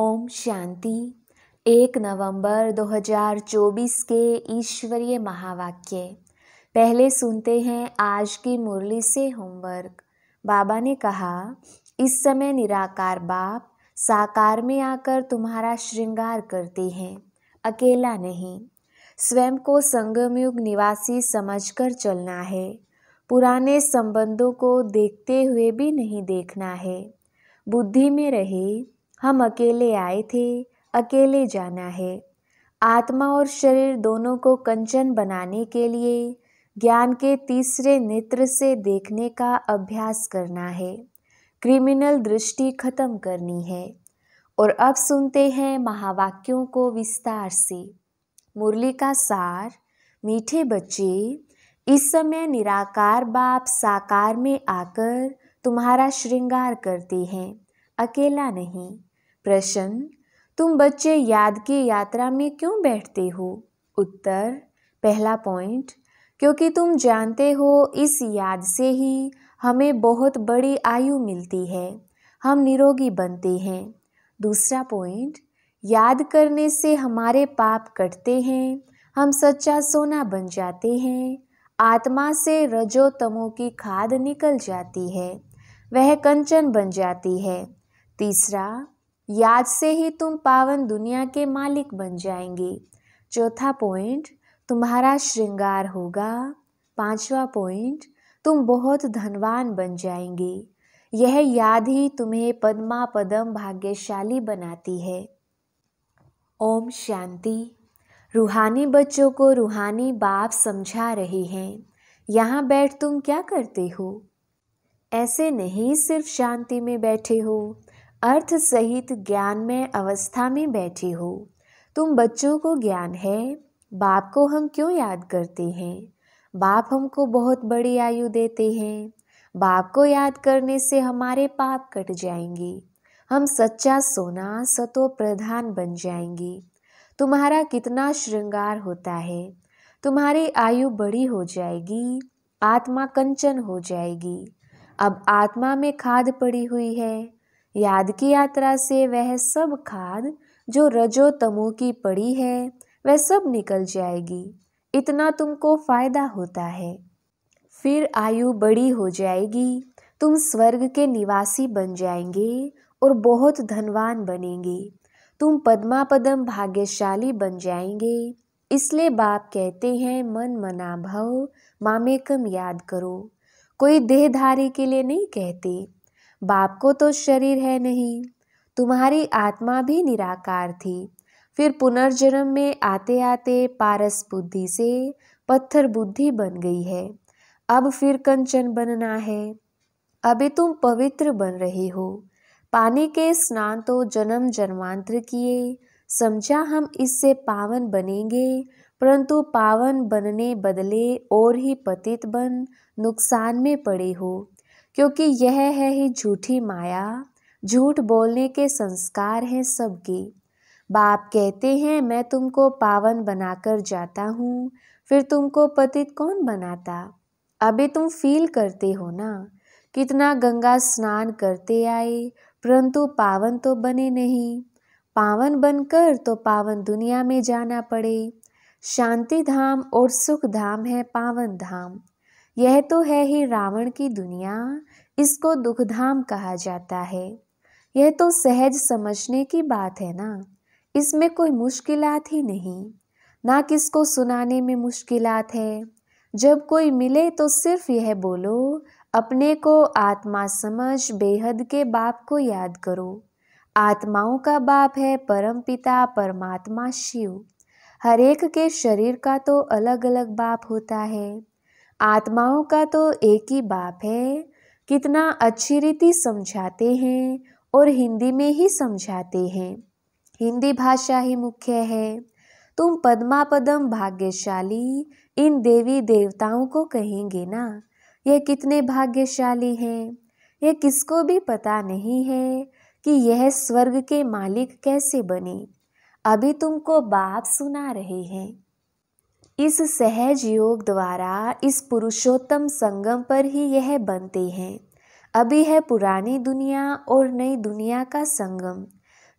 ओम शांति एक नवंबर 2024 के ईश्वरीय महावाक्य पहले सुनते हैं आज की मुरली से होमवर्क बाबा ने कहा इस समय निराकार बाप साकार में आकर तुम्हारा श्रृंगार करते हैं अकेला नहीं स्वयं को संगमयुग निवासी समझकर चलना है पुराने संबंधों को देखते हुए भी नहीं देखना है बुद्धि में रहे हम अकेले आए थे अकेले जाना है आत्मा और शरीर दोनों को कंचन बनाने के लिए ज्ञान के तीसरे नेत्र से देखने का अभ्यास करना है क्रिमिनल दृष्टि खत्म करनी है और अब सुनते हैं महावाक्यों को विस्तार से मुरली का सार मीठे बच्चे इस समय निराकार बाप साकार में आकर तुम्हारा श्रृंगार करते हैं अकेला नहीं प्रश्न तुम बच्चे याद की यात्रा में क्यों बैठते हो उत्तर पहला पॉइंट क्योंकि तुम जानते हो इस याद से ही हमें बहुत बड़ी आयु मिलती है हम निरोगी बनते हैं दूसरा पॉइंट याद करने से हमारे पाप कटते हैं हम सच्चा सोना बन जाते हैं आत्मा से रजो तमो की खाद निकल जाती है वह कंचन बन जाती है तीसरा याद से ही तुम पावन दुनिया के मालिक बन जाएंगे चौथा पॉइंट तुम्हारा श्रृंगार होगा पांचवा पॉइंट तुम बहुत धनवान बन जाएंगे यह याद ही तुम्हें पद्मा पदम भाग्यशाली बनाती है ओम शांति रूहानी बच्चों को रूहानी बाप समझा रहे हैं यहाँ बैठ तुम क्या करते हो ऐसे नहीं सिर्फ शांति में बैठे हो अर्थ सहित ज्ञान में अवस्था में बैठी हो तुम बच्चों को ज्ञान है बाप को हम क्यों याद करते हैं बाप हमको बहुत बड़ी आयु देते हैं बाप को याद करने से हमारे पाप कट जाएंगे हम सच्चा सोना सतो प्रधान बन जाएंगे तुम्हारा कितना श्रृंगार होता है तुम्हारी आयु बड़ी हो जाएगी आत्मा कंचन हो जाएगी अब आत्मा में खाद पड़ी हुई है याद की यात्रा से वह सब खाद जो रजो तमो की पड़ी है वह सब निकल जाएगी इतना तुमको फायदा होता है फिर आयु बड़ी हो जाएगी तुम स्वर्ग के निवासी बन जाएंगे और बहुत धनवान बनेंगे तुम पद्मा पदम भाग्यशाली बन जाएंगे इसलिए बाप कहते हैं मन मना भव मामेकम याद करो कोई देहधारी के लिए नहीं कहते बाप को तो शरीर है नहीं तुम्हारी आत्मा भी निराकार थी फिर पुनर्जन्म में आते आते पारस बुद्धि से पत्थर बुद्धि बन गई है अब फिर कंचन बनना है अभी तुम पवित्र बन रहे हो पानी के स्नान तो जन्म जन्मांतर किए समझा हम इससे पावन बनेंगे परंतु पावन बनने बदले और ही पतित बन नुकसान में पड़े हो क्योंकि यह है ही झूठी माया झूठ बोलने के संस्कार हैं सबके बाप कहते हैं मैं तुमको पावन बनाकर जाता हूँ फिर तुमको पतित कौन बनाता अभी तुम फील करते हो ना कितना गंगा स्नान करते आए परंतु पावन तो बने नहीं पावन बनकर तो पावन दुनिया में जाना पड़े शांति धाम और सुख धाम है पावन धाम यह तो है ही रावण की दुनिया इसको दुखधाम कहा जाता है यह तो सहज समझने की बात है ना इसमें कोई मुश्किलात ही नहीं ना किसको सुनाने में मुश्किलात है जब कोई मिले तो सिर्फ यह बोलो अपने को आत्मा समझ बेहद के बाप को याद करो आत्माओं का बाप है परम पिता परमात्मा शिव हर एक के शरीर का तो अलग अलग बाप होता है आत्माओं का तो एक ही बाप है कितना अच्छी रीति समझाते हैं और हिंदी में ही समझाते हैं हिंदी भाषा ही मुख्य है तुम पद्मा पदम भाग्यशाली इन देवी देवताओं को कहेंगे ना यह कितने भाग्यशाली हैं यह किसको भी पता नहीं है कि यह स्वर्ग के मालिक कैसे बने अभी तुमको बाप सुना रहे हैं इस सहज योग द्वारा इस पुरुषोत्तम संगम पर ही यह बनते हैं अभी है पुरानी दुनिया और नई दुनिया का संगम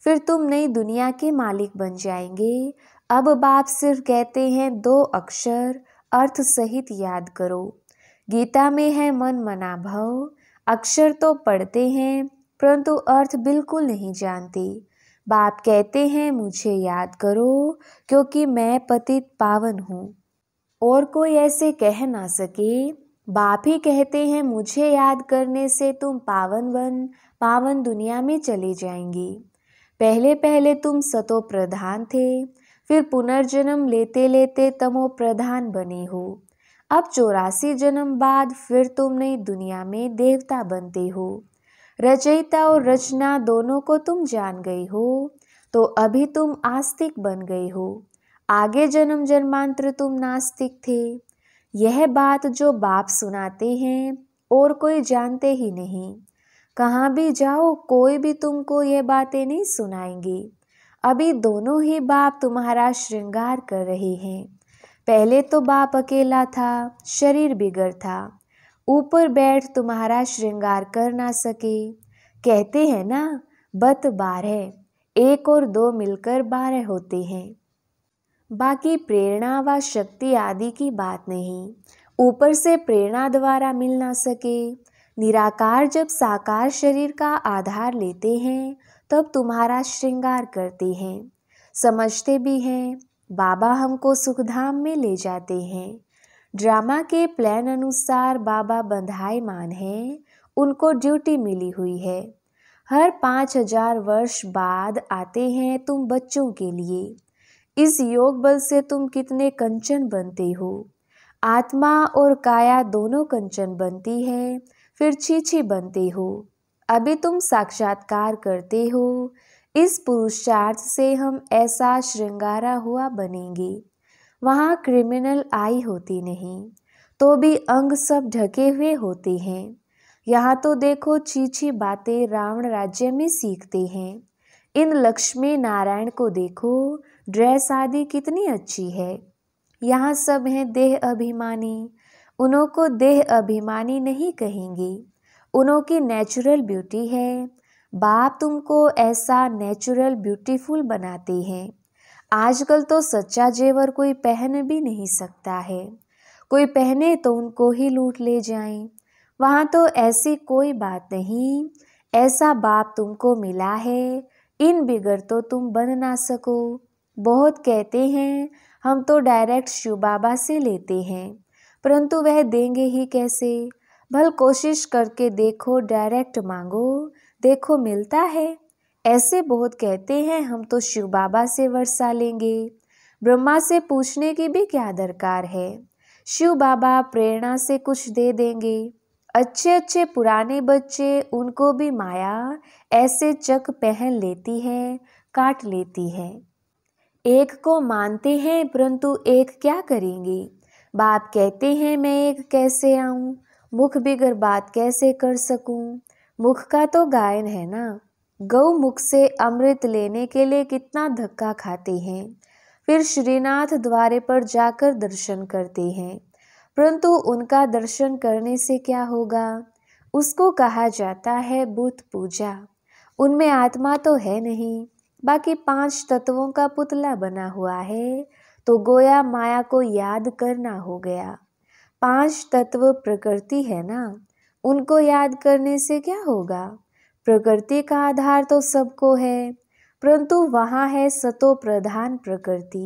फिर तुम नई दुनिया के मालिक बन जाएंगे अब बाप सिर्फ कहते हैं दो अक्षर अर्थ सहित याद करो गीता में है मन मना भव अक्षर तो पढ़ते हैं परंतु अर्थ बिल्कुल नहीं जानते बाप कहते हैं मुझे याद करो क्योंकि मैं पतित पावन हूँ और कोई ऐसे कह ना सके बाप ही कहते हैं मुझे याद करने से तुम पावन वन पावन दुनिया में चले जाएंगी पहले पहले तुम सतो प्रधान थे फिर पुनर्जन्म लेते लेते तमो प्रधान बने हो अब चौरासी जन्म बाद फिर तुम नई दुनिया में देवता बनते हो रचयिता और रचना दोनों को तुम जान गई हो तो अभी तुम आस्तिक बन गई हो आगे जन्म जन्मांतर तुम नास्तिक थे यह बात जो बाप सुनाते हैं और कोई जानते ही नहीं कहाँ भी जाओ कोई भी तुमको यह बातें नहीं सुनाएंगी अभी दोनों ही बाप तुम्हारा श्रृंगार कर रहे हैं पहले तो बाप अकेला था शरीर बिगड़ था ऊपर बैठ तुम्हारा श्रृंगार कर ना सके कहते हैं ना बत बारह एक और दो मिलकर बारह होते हैं बाकी प्रेरणा व शक्ति आदि की बात नहीं ऊपर से प्रेरणा द्वारा मिल ना सके निराकार जब साकार शरीर का आधार लेते हैं तब तुम्हारा श्रृंगार करते हैं समझते भी हैं बाबा हमको सुखधाम में ले जाते हैं ड्रामा के प्लान अनुसार बाबा मान हैं उनको ड्यूटी मिली हुई है हर पाँच हजार वर्ष बाद आते हैं तुम बच्चों के लिए इस योग बल से तुम कितने कंचन बनते हो आत्मा और काया दोनों कंचन बनती है फिर छीछी बनते हो अभी तुम साक्षात्कार करते हो इस पुरुषार्थ से हम ऐसा श्रृंगारा हुआ बनेंगे वहाँ क्रिमिनल आई होती नहीं तो भी अंग सब ढके हुए होते हैं यहाँ तो देखो चीची बातें रावण राज्य में सीखते हैं इन लक्ष्मी नारायण को देखो ड्रेस आदि कितनी अच्छी है यहाँ सब हैं देह अभिमानी उनों को देह अभिमानी नहीं कहेंगे उनों की नेचुरल ब्यूटी है बाप तुमको ऐसा नेचुरल ब्यूटीफुल बनाते हैं आजकल तो सच्चा जेवर कोई पहन भी नहीं सकता है कोई पहने तो उनको ही लूट ले जाएं वहाँ तो ऐसी कोई बात नहीं ऐसा बाप तुमको मिला है इन बिगड़ तो तुम बन ना सको बहुत कहते हैं हम तो डायरेक्ट शिव बाबा से लेते हैं परंतु वह देंगे ही कैसे भल कोशिश करके देखो डायरेक्ट मांगो देखो मिलता है ऐसे बहुत कहते हैं हम तो शिव बाबा से वर्षा लेंगे ब्रह्मा से पूछने की भी क्या दरकार है शिव बाबा प्रेरणा से कुछ दे देंगे अच्छे अच्छे पुराने बच्चे उनको भी माया ऐसे चक पहन लेती है काट लेती है एक को मानते हैं परंतु एक क्या करेंगे बाप कहते हैं मैं एक कैसे आऊं मुख बिगर बात कैसे कर सकूं मुख का तो गायन है ना गौमुख से अमृत लेने के लिए कितना धक्का खाते हैं फिर श्रीनाथ द्वारे पर जाकर दर्शन करते हैं परंतु उनका दर्शन करने से क्या होगा उसको कहा जाता है बुद्ध पूजा उनमें आत्मा तो है नहीं बाकी पांच तत्वों का पुतला बना हुआ है तो गोया माया को याद करना हो गया पांच तत्व प्रकृति है ना उनको याद करने से क्या होगा प्रकृति का आधार तो सबको है परंतु वहाँ है सतो प्रधान प्रकृति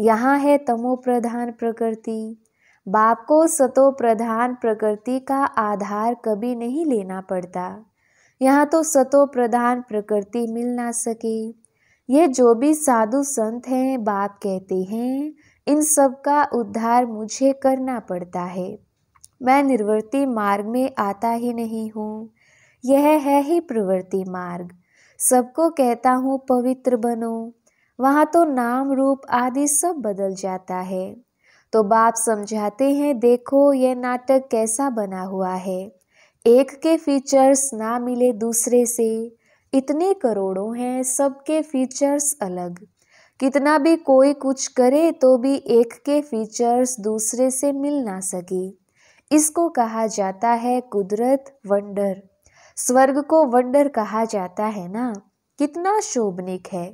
यहाँ है तमो प्रधान प्रकृति बाप को सतो प्रधान प्रकृति का आधार कभी नहीं लेना पड़ता यहाँ तो सतो प्रधान प्रकृति मिल ना सके ये जो भी साधु संत हैं बाप कहते हैं इन सब का उद्धार मुझे करना पड़ता है मैं निर्वर्ती मार्ग में आता ही नहीं हूँ यह है ही प्रवृत्ति मार्ग सबको कहता हूँ पवित्र बनो वहाँ तो नाम रूप आदि सब बदल जाता है तो बाप समझाते हैं देखो यह नाटक कैसा बना हुआ है एक के फीचर्स ना मिले दूसरे से इतने करोड़ों हैं सबके फीचर्स अलग कितना भी कोई कुछ करे तो भी एक के फीचर्स दूसरे से मिल ना सके इसको कहा जाता है कुदरत वंडर स्वर्ग को वंडर कहा जाता है ना कितना शोभनिक है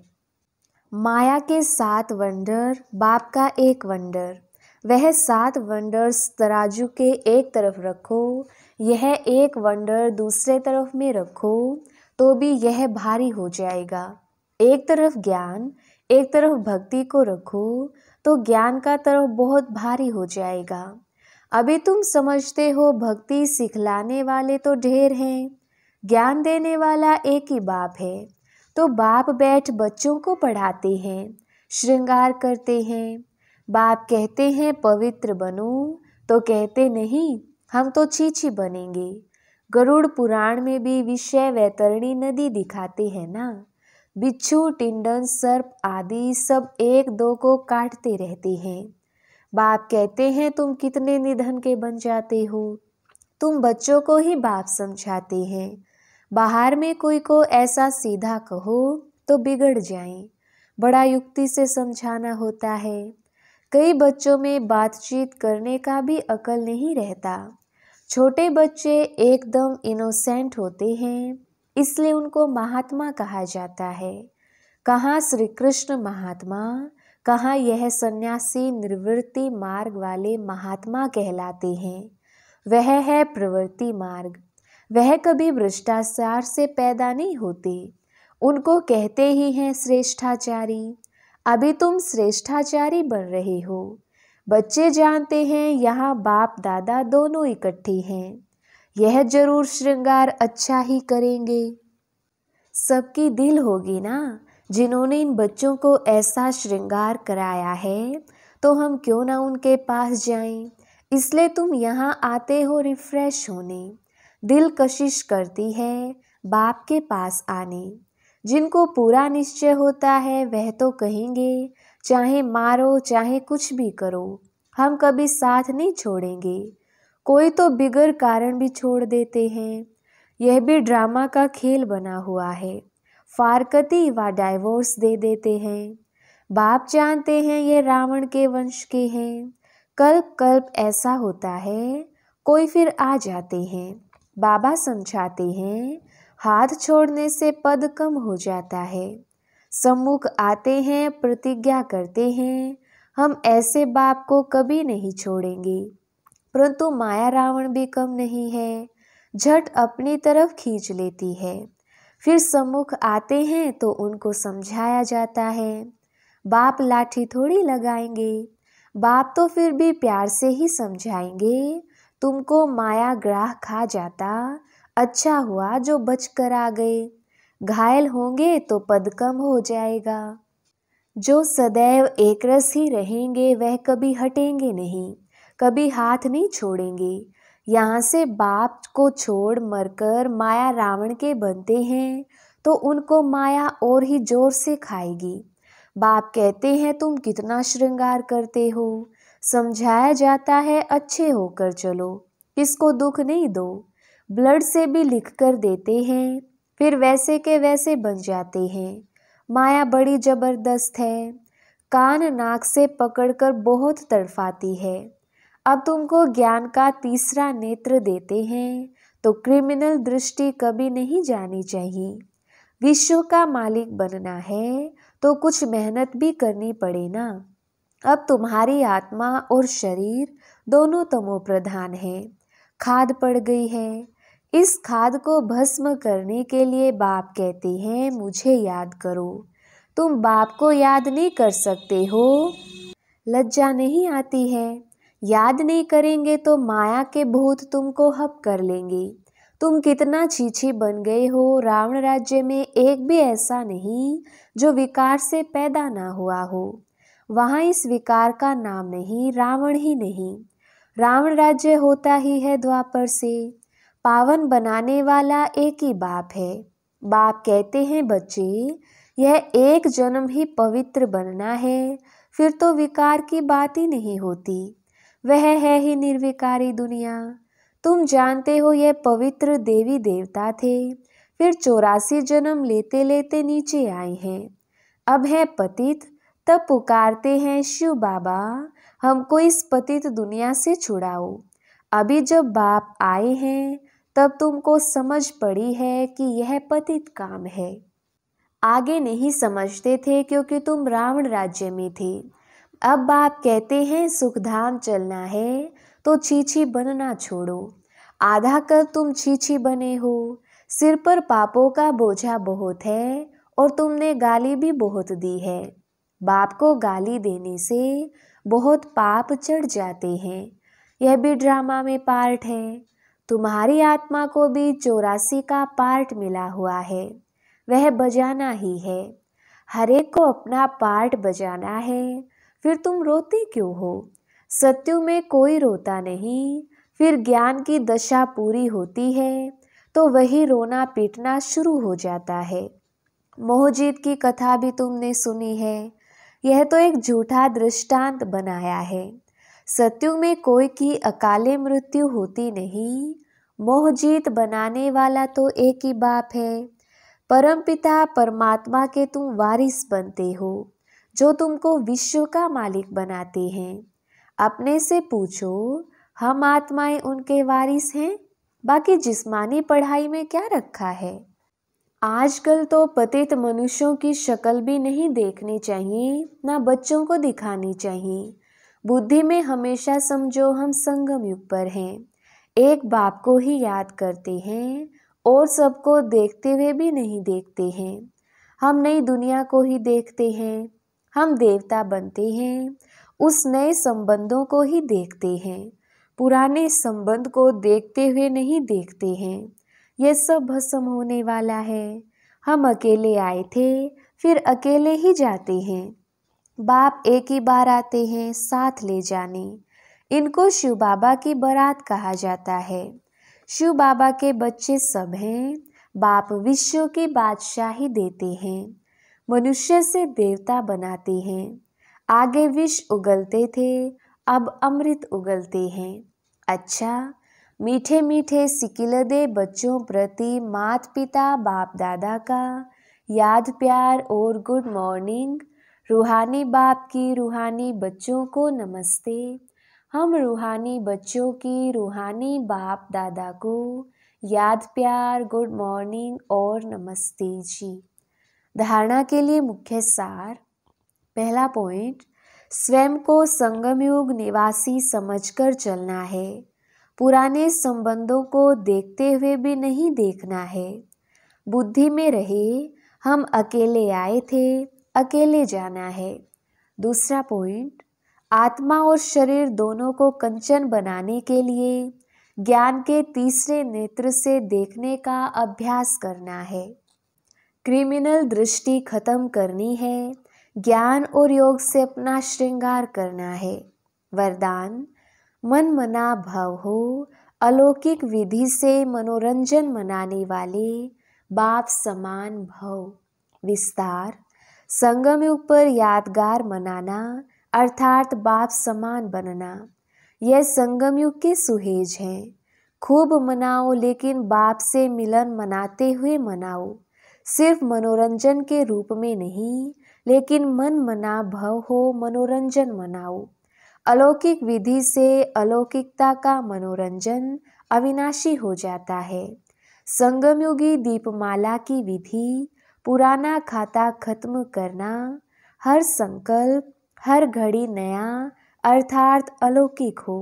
माया के सात वंडर बाप का एक वंडर वह सात वंडर्स तराजू के एक तरफ रखो यह एक वंडर दूसरे तरफ में रखो तो भी यह भारी हो जाएगा एक तरफ ज्ञान एक तरफ भक्ति को रखो तो ज्ञान का तरफ बहुत भारी हो जाएगा अभी तुम समझते हो भक्ति सिखलाने वाले तो ढेर हैं ज्ञान देने वाला एक ही बाप है तो बाप बैठ बच्चों को पढ़ाते हैं श्रृंगार करते हैं बाप कहते हैं पवित्र बनो तो कहते नहीं हम तो छीछी बनेंगे गरुड़ पुराण में भी विषय वैतरणी नदी दिखाते हैं ना बिच्छू टिंडन सर्प आदि सब एक दो को काटते रहते हैं बाप कहते हैं तुम कितने निधन के बन जाते हो तुम बच्चों को ही बाप समझाते हैं बाहर में कोई को ऐसा सीधा कहो तो बिगड़ जाए बड़ा युक्ति से समझाना होता है कई बच्चों में बातचीत करने का भी अकल नहीं रहता छोटे बच्चे एकदम इनोसेंट होते हैं इसलिए उनको महात्मा कहा जाता है कहाँ श्री कृष्ण महात्मा कहाँ यह सन्यासी निवृत्ति मार्ग वाले महात्मा कहलाते हैं वह है प्रवृत्ति मार्ग वह कभी भ्रष्टाचार से पैदा नहीं होते उनको कहते ही हैं श्रेष्ठाचारी अभी तुम श्रेष्ठाचारी बन रहे हो बच्चे जानते हैं यहाँ बाप दादा दोनों इकट्ठे हैं यह जरूर श्रृंगार अच्छा ही करेंगे सबकी दिल होगी ना जिन्होंने इन बच्चों को ऐसा श्रृंगार कराया है तो हम क्यों ना उनके पास जाएं इसलिए तुम यहाँ आते हो रिफ्रेश होने दिल कशिश करती है बाप के पास आने जिनको पूरा निश्चय होता है वह तो कहेंगे चाहे मारो चाहे कुछ भी करो हम कभी साथ नहीं छोड़ेंगे कोई तो बिगर कारण भी छोड़ देते हैं यह भी ड्रामा का खेल बना हुआ है फारकती व डाइवोर्स दे देते हैं बाप जानते हैं ये रावण के वंश के हैं कल्प कल्प ऐसा होता है कोई फिर आ जाते हैं बाबा समझाते हैं हाथ छोड़ने से पद कम हो जाता है सम्मुख आते हैं प्रतिज्ञा करते हैं हम ऐसे बाप को कभी नहीं छोड़ेंगे परंतु माया रावण भी कम नहीं है झट अपनी तरफ खींच लेती है फिर सम्मुख आते हैं तो उनको समझाया जाता है बाप लाठी थोड़ी लगाएंगे बाप तो फिर भी प्यार से ही समझाएंगे तुमको माया ग्राह खा जाता अच्छा हुआ जो बच कर आ गए घायल होंगे तो पद कम हो जाएगा जो सदैव एक रस ही रहेंगे वह कभी हटेंगे नहीं कभी हाथ नहीं छोड़ेंगे यहाँ से बाप को छोड़ मरकर माया रावण के बनते हैं तो उनको माया और ही जोर से खाएगी बाप कहते हैं तुम कितना श्रृंगार करते हो समझाया जाता है अच्छे होकर चलो किसको दुख नहीं दो ब्लड से भी लिख कर देते हैं फिर वैसे के वैसे बन जाते हैं माया बड़ी ज़बरदस्त है कान नाक से पकड़कर बहुत तड़फाती है अब तुमको ज्ञान का तीसरा नेत्र देते हैं तो क्रिमिनल दृष्टि कभी नहीं जानी चाहिए विश्व का मालिक बनना है तो कुछ मेहनत भी करनी पड़े ना अब तुम्हारी आत्मा और शरीर दोनों तमो प्रधान है खाद पड़ गई है इस खाद को भस्म करने के लिए बाप कहते हैं मुझे याद करो तुम बाप को याद नहीं कर सकते हो लज्जा नहीं आती है याद नहीं करेंगे तो माया के भूत तुमको हप कर लेंगे तुम कितना चीछी बन गए हो रावण राज्य में एक भी ऐसा नहीं जो विकार से पैदा ना हुआ हो वहाँ इस विकार का नाम नहीं रावण ही नहीं रावण राज्य होता ही है द्वापर से पावन बनाने वाला एक ही बाप है बाप कहते हैं बच्चे यह एक जन्म ही पवित्र बनना है फिर तो विकार की बात ही नहीं होती वह है ही निर्विकारी दुनिया तुम जानते हो यह पवित्र देवी देवता थे फिर चौरासी जन्म लेते लेते नीचे आए हैं अब है पतित तब पुकारते हैं शिव बाबा हमको इस पतित दुनिया से छुड़ाओ अभी जब बाप आए हैं तब तुमको समझ पड़ी है कि यह पतित काम है आगे नहीं समझते थे क्योंकि तुम रावण राज्य में थे अब बाप कहते हैं सुखधाम चलना है तो छीछी बनना छोड़ो आधा कर तुम छीछी बने हो सिर पर पापों का बोझा बहुत है और तुमने गाली भी बहुत दी है बाप को गाली देने से बहुत पाप चढ़ जाते हैं यह भी ड्रामा में पार्ट है तुम्हारी आत्मा को भी चौरासी का पार्ट मिला हुआ है वह बजाना ही है हरेक को अपना पार्ट बजाना है फिर तुम रोते क्यों हो सत्यु में कोई रोता नहीं फिर ज्ञान की दशा पूरी होती है तो वही रोना पीटना शुरू हो जाता है मोहजीत की कथा भी तुमने सुनी है यह तो एक झूठा दृष्टांत बनाया है सत्यु में कोई की अकाले मृत्यु होती नहीं मोहजीत बनाने वाला तो एक ही बाप है परमपिता परमात्मा के तुम वारिस बनते हो जो तुमको विश्व का मालिक बनाते हैं अपने से पूछो हम आत्माएं उनके वारिस हैं बाकी जिस्मानी पढ़ाई में क्या रखा है आजकल तो पतित मनुष्यों की शक्ल भी नहीं देखनी चाहिए ना बच्चों को दिखानी चाहिए बुद्धि में हमेशा समझो हम संगम युग पर हैं एक बाप को ही याद करते हैं और सबको देखते हुए भी नहीं देखते हैं हम नई दुनिया को ही देखते हैं हम देवता बनते हैं उस नए संबंधों को ही देखते हैं पुराने संबंध को देखते हुए नहीं देखते हैं ये सब भस्म होने वाला है हम अकेले आए थे फिर अकेले ही जाते हैं बाप एक ही बार आते हैं साथ ले जाने इनको शिव बाबा की बारात कहा जाता है शिव बाबा के बच्चे सब हैं बाप विश्व की बादशाही देते हैं मनुष्य से देवता बनाते हैं आगे विष उगलते थे अब अमृत उगलते हैं अच्छा मीठे मीठे सिकिलदे बच्चों प्रति मात पिता बाप दादा का याद प्यार और गुड मॉर्निंग रूहानी बाप की रूहानी बच्चों को नमस्ते हम रूहानी बच्चों की रूहानी बाप दादा को याद प्यार गुड मॉर्निंग और नमस्ते जी धारणा के लिए मुख्य सार पहला पॉइंट स्वयं को संगमयुग निवासी समझकर चलना है पुराने संबंधों को देखते हुए भी नहीं देखना है बुद्धि में रहे हम अकेले आए थे अकेले जाना है दूसरा पॉइंट आत्मा और शरीर दोनों को कंचन बनाने के लिए ज्ञान के तीसरे नेत्र से देखने का अभ्यास करना है क्रिमिनल दृष्टि खत्म करनी है ज्ञान और योग से अपना श्रृंगार करना है वरदान मन मना भव हो अलौकिक विधि से मनोरंजन मनाने वाले बाप समान भव विस्तार संगम युग पर यादगार मनाना अर्थात बाप समान बनना यह संगम युग के सुहेज है खूब मनाओ लेकिन बाप से मिलन मनाते हुए मनाओ सिर्फ मनोरंजन के रूप में नहीं लेकिन मन मना भव हो मनोरंजन मनाओ अलौकिक विधि से अलौकिकता का मनोरंजन अविनाशी हो जाता है संगमयुगी दीपमाला की विधि पुराना खाता खत्म करना हर संकल्प हर घड़ी नया अर्थात अलौकिक हो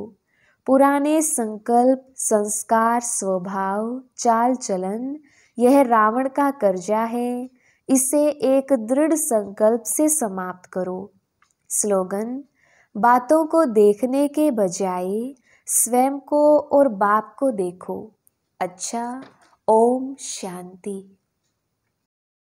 पुराने संकल्प संस्कार स्वभाव चाल चलन यह रावण का कर्जा है इसे एक दृढ़ संकल्प से समाप्त करो स्लोगन बातों को देखने के बजाय स्वयं को और बाप को देखो अच्छा ओम शांति